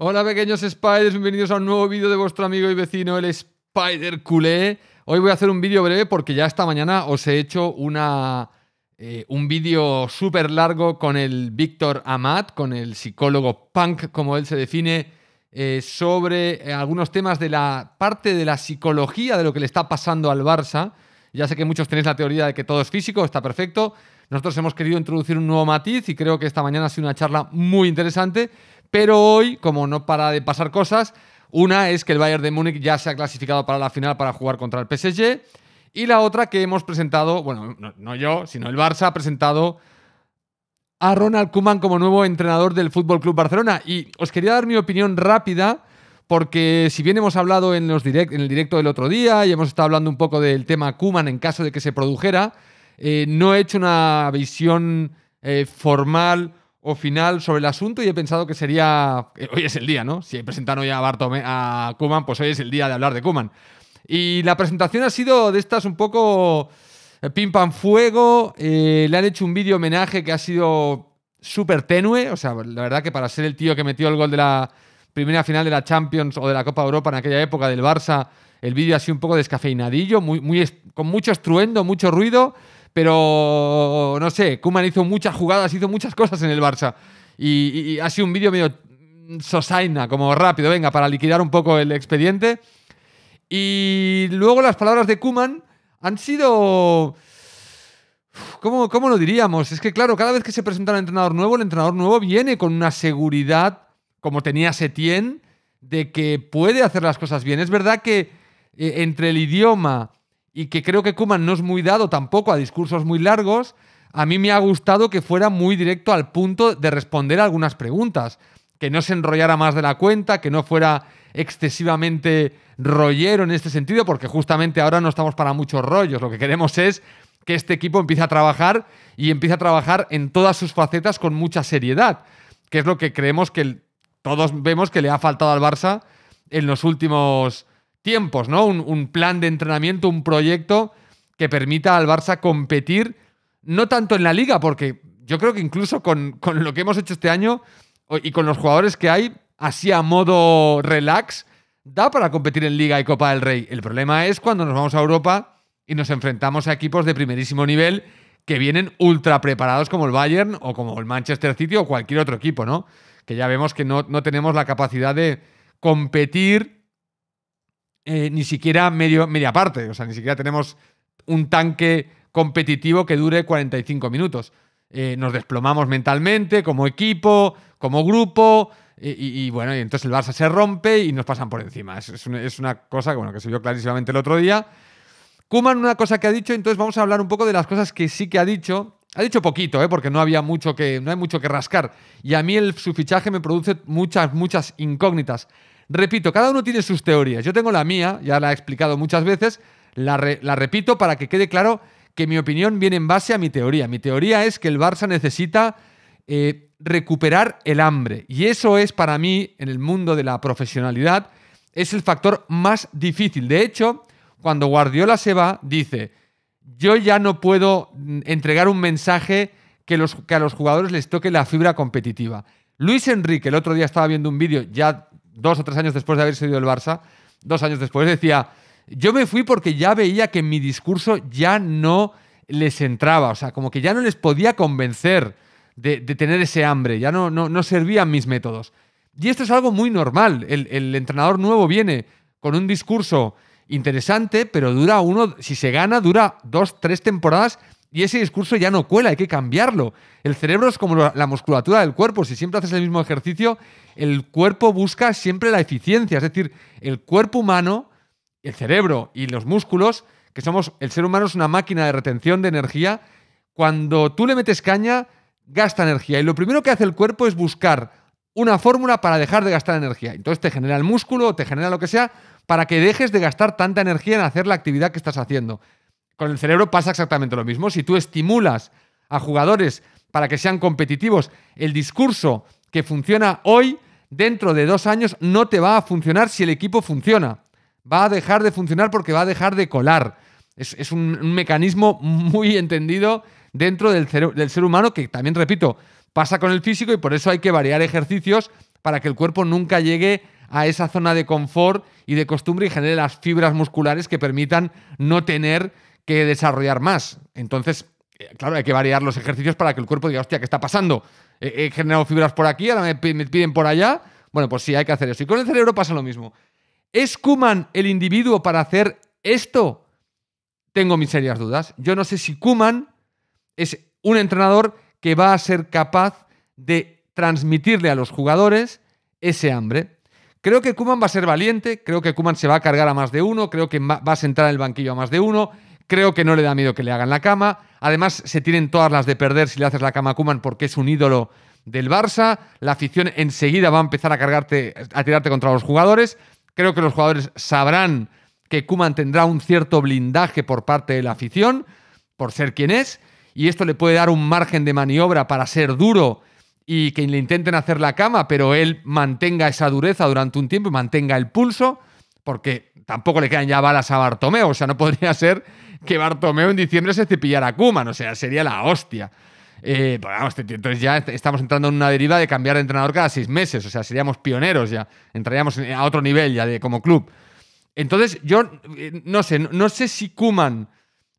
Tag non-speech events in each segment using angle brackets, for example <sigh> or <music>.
Hola pequeños spiders, bienvenidos a un nuevo vídeo de vuestro amigo y vecino, el Spider Culé. Hoy voy a hacer un vídeo breve porque ya esta mañana os he hecho una, eh, un vídeo súper largo con el Víctor Amat, con el psicólogo punk, como él se define, eh, sobre eh, algunos temas de la parte de la psicología de lo que le está pasando al Barça. Ya sé que muchos tenéis la teoría de que todo es físico, está perfecto. Nosotros hemos querido introducir un nuevo matiz y creo que esta mañana ha sido una charla muy interesante pero hoy, como no para de pasar cosas, una es que el Bayern de Múnich ya se ha clasificado para la final para jugar contra el PSG. Y la otra que hemos presentado, bueno, no, yo, sino el Barça ha presentado a Ronald Kuman como nuevo entrenador del Fútbol Club Barcelona. Y os quería dar mi opinión rápida, porque si bien hemos hablado en, los direct, en el directo del otro día y hemos estado hablando un poco del tema Kuman en caso de que se produjera, eh, no he hecho una visión eh, formal o final sobre el asunto y he pensado que sería. Eh, hoy es el día, ¿no? Si presentado hoy a, Bartomé, a Kuman, pues hoy es el día de hablar de Kuman. Y la presentación ha sido de estas un poco eh, pim pam fuego. Eh, le han hecho un vídeo homenaje que ha sido súper tenue. O sea, la verdad que para ser el tío que metió el gol de la primera final de la Champions o de la Copa Europa en aquella época del Barça, el vídeo ha sido un poco descafeinadillo, muy, muy, con mucho estruendo, mucho ruido. Pero no sé, Kuman hizo muchas jugadas, hizo muchas cosas en el Barça. Y, ha sido un vídeo medio sosaina, como rápido, venga, para liquidar un poco el expediente. Y luego las palabras de Kuman han sido. ¿Cómo, ¿Cómo lo diríamos? Es que, claro, cada vez que se presenta un entrenador nuevo, el entrenador nuevo viene con una seguridad, como tenía Setien, de que puede hacer las cosas bien. Es verdad que eh, entre el idioma, y que creo que Kuman no es muy dado tampoco a discursos muy largos, a mí me ha gustado que fuera muy directo al punto de responder algunas preguntas, que no se enrollara más de la cuenta, que no fuera excesivamente rollero en este sentido, porque justamente ahora no estamos para muchos rollos, lo que queremos es que este equipo empiece a trabajar y empiece a trabajar en todas sus facetas con mucha seriedad, que es lo que creemos que todos vemos que le ha faltado al Barça en los últimos tiempos, ¿no? Un, plan de entrenamiento, un proyecto que permita al Barça competir, no tanto en la liga, porque yo creo que incluso con, lo que hemos hecho este año y con los jugadores que hay, así a modo relax, da para competir en liga y Copa del Rey. El problema es cuando nos vamos a Europa y nos enfrentamos a equipos de primerísimo nivel que vienen ultra preparados como el Bayern o como el Manchester City o cualquier otro equipo, ¿no? Que ya vemos que no, no tenemos la capacidad de competir eh, ni siquiera medio, media parte. O sea, ni siquiera tenemos un tanque competitivo que dure 45 minutos. Eh, nos desplomamos mentalmente como equipo, como grupo, y, bueno, y entonces el Barça se rompe y nos pasan por encima. Es, una, cosa que se vio clarísimamente el otro día. Kuman, una cosa que ha dicho, entonces vamos a hablar un poco de las cosas que sí que ha dicho, ha dicho poquito, ¿eh? porque no había mucho que, no hay mucho que rascar. Y a mí el, su fichaje me produce muchas, muchas incógnitas. Repito, cada uno tiene sus teorías. Yo tengo la mía, ya la he explicado muchas veces. La, repito para que quede claro que mi opinión viene en base a mi teoría. Mi teoría es que el Barça necesita eh, recuperar el hambre. Y eso es para mí, en el mundo de la profesionalidad, es el factor más difícil. De hecho, cuando Guardiola se va, dice yo ya no puedo mm, entregar un mensaje que, a los jugadores les toque la fibra competitiva. Luis Enrique, el otro día estaba viendo un vídeo, ya dos o tres años después de haber salido el Barça, dos años después, decía, yo me fui porque ya veía que mi discurso ya no les entraba, o sea, como que ya no les podía convencer de, tener ese hambre, ya no, servían mis métodos. Y esto es algo muy normal, el entrenador nuevo viene con un discurso interesante, pero dura uno, si se gana, dura dos, tres temporadas y ese discurso ya no cuela, hay que cambiarlo. El cerebro es como la musculatura del cuerpo, si siempre haces el mismo ejercicio, el cuerpo busca siempre la eficiencia, es decir, el cuerpo humano, el cerebro y los músculos, que somos, el ser humano es una máquina de retención de energía, cuando tú le metes caña, gasta energía y lo primero que hace el cuerpo es buscar una fórmula para dejar de gastar energía. Entonces te genera el músculo, te genera lo que sea, para que dejes de gastar tanta energía en hacer la actividad que estás haciendo. Con el cerebro pasa exactamente lo mismo. Si tú estimulas a jugadores para que sean competitivos, el discurso que funciona hoy, dentro de dos años, no te va a funcionar si el equipo funciona. Va a dejar de funcionar porque va a dejar de colar. Es, un, mecanismo muy entendido dentro del, del ser humano que también, repito, pasa con el físico y por eso hay que variar ejercicios para que el cuerpo nunca llegue a esa zona de confort y de costumbre y genere las fibras musculares que permitan no tener que desarrollar más. Entonces, eh, claro, hay que variar los ejercicios para que el cuerpo diga, hostia, ¿qué está pasando? He, generado fibras por aquí, ahora me, piden por allá. Bueno, pues sí, hay que hacer eso. Y con el cerebro pasa lo mismo. ¿Es Kuman el individuo para hacer esto? Tengo mis serias dudas. Yo no sé si Kuman es un entrenador que va a ser capaz de transmitirle a los jugadores ese hambre. Creo que Kuman va a ser valiente, creo que Kuman se va a cargar a más de uno, creo que va a sentar en el banquillo a más de uno, creo que no le da miedo que le hagan la cama. Además, se tienen todas las de perder si le haces la cama a Kuman porque es un ídolo del Barça. La afición enseguida va a empezar a cargarte, a tirarte contra los jugadores. Creo que los jugadores sabrán que Kuman tendrá un cierto blindaje por parte de la afición, por ser quien es, y esto le puede dar un margen de maniobra para ser duro y que le intenten hacer la cama, pero él mantenga esa dureza durante un tiempo y mantenga el pulso, porque tampoco le quedan ya balas a Bartomeo. O sea, no podría ser que Bartomeo en diciembre se cepillara a Kuman. O sea, sería la hostia. Eh, pues entonces ya estamos entrando en una deriva de cambiar de entrenador cada seis meses. O sea, seríamos pioneros ya. Entraríamos a otro nivel ya de como club. Entonces, yo eh, no sé, no sé si Kuman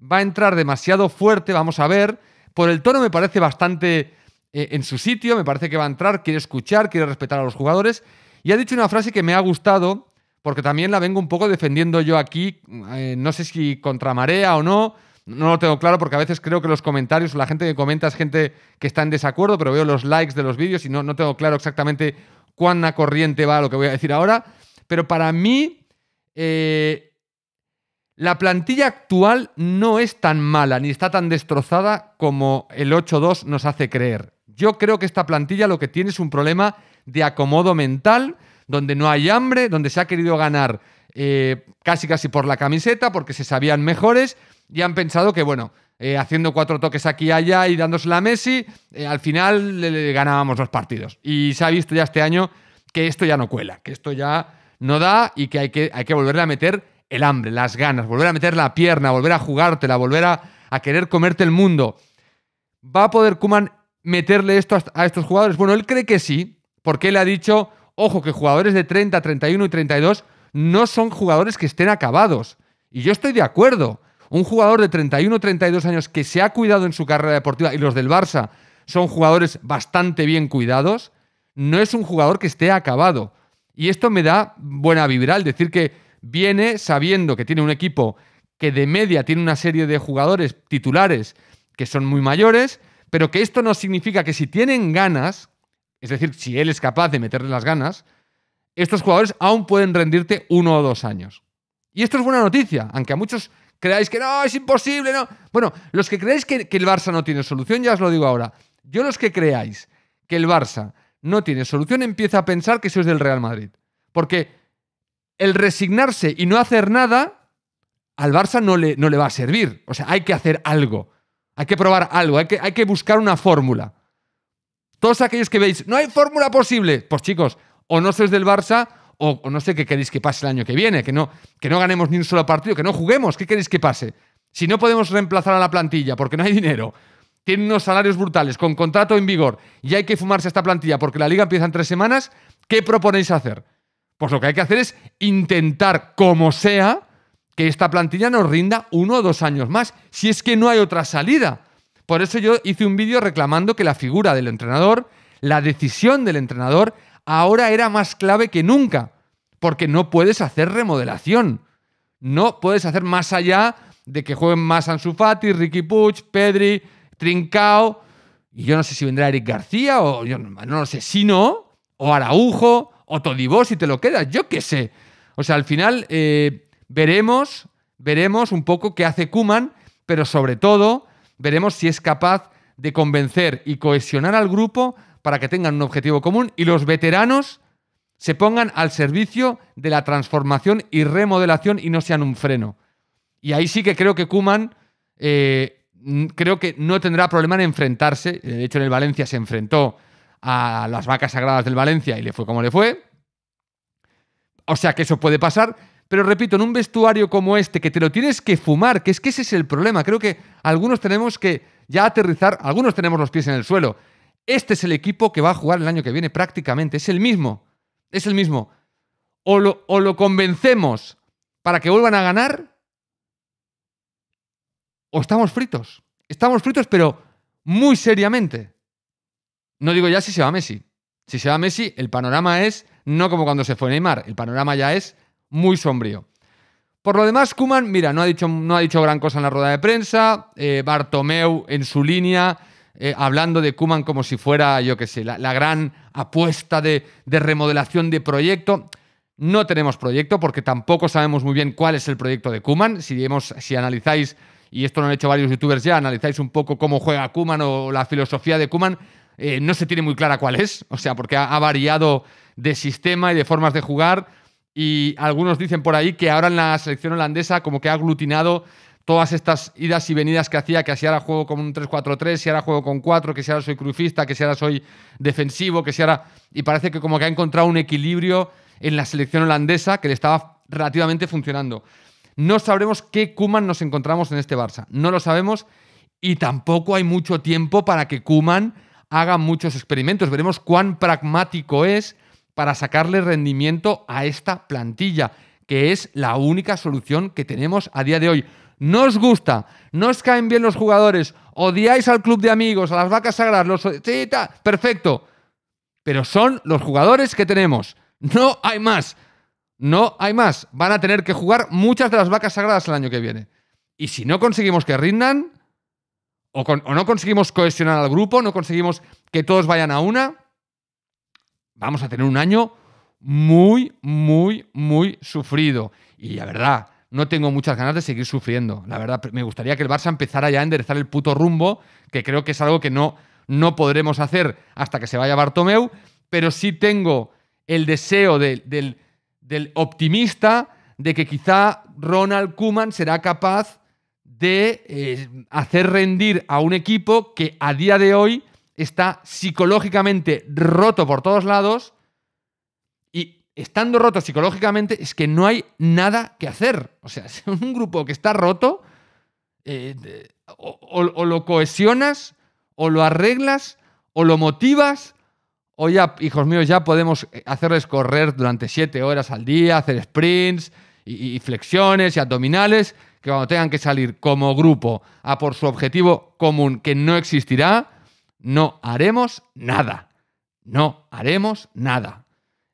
va a entrar demasiado fuerte, vamos a ver. Por el tono me parece bastante eh, en su sitio, me parece que va a entrar, quiere escuchar, quiere respetar a los jugadores. Y ha dicho una frase que me ha gustado, porque también la vengo un poco defendiendo yo aquí, eh, no sé si contra marea o no, no lo tengo claro porque a veces creo que los comentarios, la gente que comenta es gente que está en desacuerdo, pero veo los likes de los vídeos y no, no tengo claro exactamente cuán a corriente va lo que voy a decir ahora. Pero para mí, eh, la plantilla actual no es tan mala ni está tan destrozada como el 8-2 nos hace creer. Yo creo que esta plantilla lo que tiene es un problema de acomodo mental, donde no hay hambre, donde se ha querido ganar eh, casi casi por la camiseta, porque se sabían mejores y han pensado que, bueno, eh, haciendo cuatro toques aquí y allá y dándosela a Messi, eh, al final le, ganábamos los partidos. Y se ha visto ya este año que esto ya no cuela, que esto ya no da y que hay que, hay que volverle a meter el hambre, las ganas, volver a meter la pierna, volver a jugártela, volver a, a querer comerte el mundo. ¿Va a poder Kuman meterle esto a estos jugadores? Bueno, él cree que sí, porque él ha dicho, ojo, que jugadores de 30, 31 y 32 no son jugadores que estén acabados. Y yo estoy de acuerdo. Un jugador de 31, 32 años que se ha cuidado en su carrera deportiva, y los del Barça son jugadores bastante bien cuidados, no es un jugador que esté acabado. Y esto me da buena vibra al decir que viene sabiendo que tiene un equipo que de media tiene una serie de jugadores titulares que son muy mayores pero que esto no significa que si tienen ganas, es decir, si él es capaz de meterle las ganas, estos jugadores aún pueden rendirte uno o dos años. Y esto es buena noticia, aunque a muchos creáis que no, es imposible, no. Bueno, los que creáis que, el Barça no tiene solución, ya os lo digo ahora, yo los que creáis que el Barça no tiene solución, empieza a pensar que sois del Real Madrid. Porque el resignarse y no hacer nada, al Barça no le, no le va a servir. O sea, hay que hacer algo. Hay que probar algo, hay que, hay que buscar una fórmula. Todos aquellos que veis, no hay fórmula posible. Pues chicos, o no sois del Barça, o, no sé qué queréis que pase el año que viene, que no, que no ganemos ni un solo partido, que no juguemos, ¿qué queréis que pase? Si no podemos reemplazar a la plantilla porque no hay dinero, tienen unos salarios brutales, con contrato en vigor, y hay que fumarse esta plantilla porque la liga empieza en tres semanas, ¿qué proponéis hacer? Pues lo que hay que hacer es intentar, como sea, que esta plantilla nos rinda uno o dos años más, si es que no hay otra salida. Por eso yo hice un vídeo reclamando que la figura del entrenador, la decisión del entrenador, ahora era más clave que nunca, porque no puedes hacer remodelación. No puedes hacer más allá de que jueguen más Ansu Fati, Ricky Puch, Pedri, Trincao, y yo no sé si vendrá Eric García, o yo no, lo sé, si no, o Araujo, o Todibó, si te lo quedas, yo qué sé. O sea, al final eh, Veremos, veremos un poco qué hace Kuman, pero sobre todo veremos si es capaz de convencer y cohesionar al grupo para que tengan un objetivo común y los veteranos se pongan al servicio de la transformación y remodelación y no sean un freno. Y ahí sí que creo que Kuman eh, creo que no tendrá problema en enfrentarse. De hecho, en el Valencia se enfrentó a las vacas sagradas del Valencia y le fue como le fue. O sea que eso puede pasar, pero repito, en un vestuario como este, que te lo tienes que fumar, que es que ese es el problema. Creo que algunos tenemos que ya aterrizar, algunos tenemos los pies en el suelo. Este es el equipo que va a jugar el año que viene prácticamente, es el mismo, es el mismo. O lo, o lo convencemos para que vuelvan a ganar, o estamos fritos. Estamos fritos, pero muy seriamente. No digo ya si se va Messi. Si se va Messi, el panorama es no como cuando se fue Neymar, el panorama ya es muy sombrío. Por lo demás, Kuman, mira, no ha, dicho, no ha dicho gran cosa en la rueda de prensa. Eh, Bartomeu en su línea, eh, hablando de Kuman como si fuera, yo qué sé, la, gran apuesta de, remodelación de proyecto. No tenemos proyecto porque tampoco sabemos muy bien cuál es el proyecto de Kuman. Si, si analizáis, y esto lo han hecho varios youtubers ya, analizáis un poco cómo juega Kuman o la filosofía de Kuman, eh, no se tiene muy clara cuál es. O sea, porque ha variado de sistema y de formas de jugar y algunos dicen por ahí que ahora en la selección holandesa como que ha aglutinado todas estas idas y venidas que hacía, que si ahora juego con un 3-4-3, si ahora juego con 4, que si ahora soy crufista, que si ahora soy defensivo, que si ahora... Y parece que como que ha encontrado un equilibrio en la selección holandesa que le estaba relativamente funcionando. No sabremos qué Kuman nos encontramos en este Barça, no lo sabemos y tampoco hay mucho tiempo para que Kuman haga muchos experimentos. Veremos cuán pragmático es, para sacarle rendimiento a esta plantilla, que es la única solución que tenemos a día de hoy. No os gusta, no os caen bien los jugadores, odiáis al club de amigos, a las vacas sagradas, los... perfecto. Pero son los jugadores que tenemos. No hay más. No hay más. Van a tener que jugar muchas de las vacas sagradas el año que viene. Y si no conseguimos que rindan, o no conseguimos cohesionar al grupo, no conseguimos que todos vayan a una, vamos a tener un año muy, muy, muy sufrido. Y la verdad, no tengo muchas ganas de seguir sufriendo. La verdad, me gustaría que el Barça empezara ya a enderezar el puto rumbo, que creo que es algo que no, no podremos hacer hasta que se vaya Bartomeu, pero sí tengo el deseo del, del, optimista de que quizá Ronald Kuman será capaz de eh, hacer rendir a un equipo que a día de hoy está psicológicamente roto por todos lados y estando roto psicológicamente es que no hay nada que hacer. O sea, es <laughs> un grupo que está roto eh, o, lo cohesionas o lo arreglas o lo motivas. O ya, hijos míos, ya podemos hacerles correr durante siete horas al día, hacer sprints y flexiones y abdominales, que cuando tengan que salir como grupo a por su objetivo común que no existirá, no haremos nada. No haremos nada.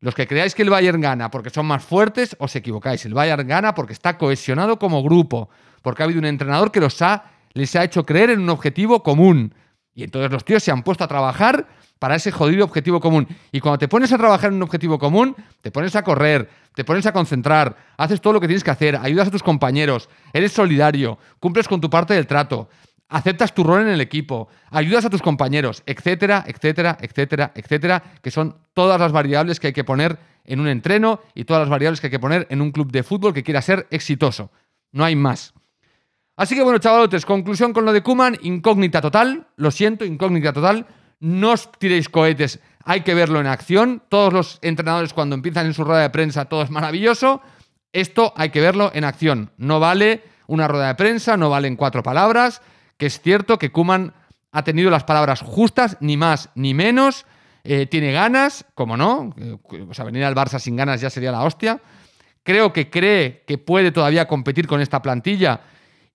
Los que creáis que el Bayern gana porque son más fuertes, os equivocáis. El Bayern gana porque está cohesionado como grupo, porque ha habido un entrenador que los ha, les ha hecho creer en un objetivo común. Y entonces los tíos se han puesto a trabajar para ese jodido objetivo común. Y cuando te pones a trabajar en un objetivo común, te pones a correr, te pones a concentrar, haces todo lo que tienes que hacer, ayudas a tus compañeros, eres solidario, cumples con tu parte del trato, aceptas tu rol en el equipo, ayudas a tus compañeros, etcétera, etcétera, etcétera, etcétera, que son todas las variables que hay que poner en un entreno y todas las variables que hay que poner en un club de fútbol que quiera ser exitoso. No hay más. Así que bueno, chavalotes, conclusión con lo de Kuman, incógnita total, lo siento, incógnita total, no os tiréis cohetes, hay que verlo en acción, todos los entrenadores cuando empiezan en su rueda de prensa, todo es maravilloso, esto hay que verlo en acción, no vale una rueda de prensa, no valen cuatro palabras, que es cierto que Kuman ha tenido las palabras justas, ni más ni menos. Eh, tiene ganas, como no. Eh, o sea, venir al Barça sin ganas ya sería la hostia. Creo que cree que puede todavía competir con esta plantilla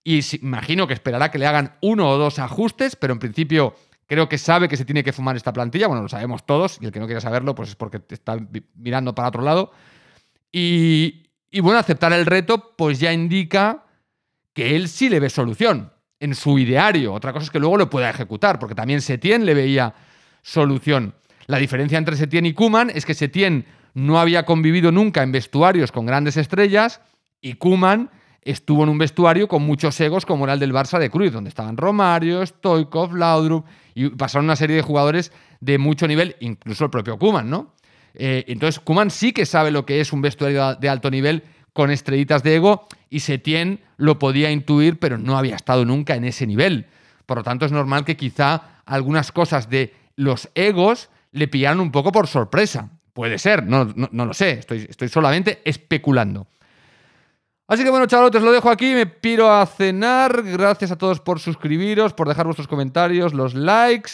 y imagino que esperará que le hagan uno o dos ajustes, pero en principio creo que sabe que se tiene que fumar esta plantilla. Bueno, lo sabemos todos y el que no quiera saberlo, pues es porque está mirando para otro lado. Y, y bueno, aceptar el reto, pues ya indica que él sí le ve solución en su ideario. Otra cosa es que luego lo pueda ejecutar, porque también Setien le veía solución. La diferencia entre Setien y Kuman es que Setien no había convivido nunca en vestuarios con grandes estrellas y Kuman estuvo en un vestuario con muchos egos como era el del Barça de Cruz, donde estaban Romario, Stoikov, Laudrup y pasaron una serie de jugadores de mucho nivel, incluso el propio Kuman, ¿no? Eh, entonces, Kuman sí que sabe lo que es un vestuario de alto nivel con estrellitas de ego y Setien lo podía intuir, pero no había estado nunca en ese nivel. Por lo tanto, es normal que quizá algunas cosas de los egos le pillaran un poco por sorpresa. Puede ser, no, no, lo sé, estoy, estoy, solamente especulando. Así que bueno, chavalotes, lo dejo aquí, me piro a cenar. Gracias a todos por suscribiros, por dejar vuestros comentarios, los likes.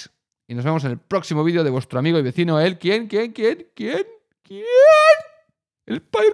Y nos vemos en el próximo vídeo de vuestro amigo y vecino, él. ¿Quién? ¿Quién? ¿Quién? ¿Quién? ¿Quién? ¿El padre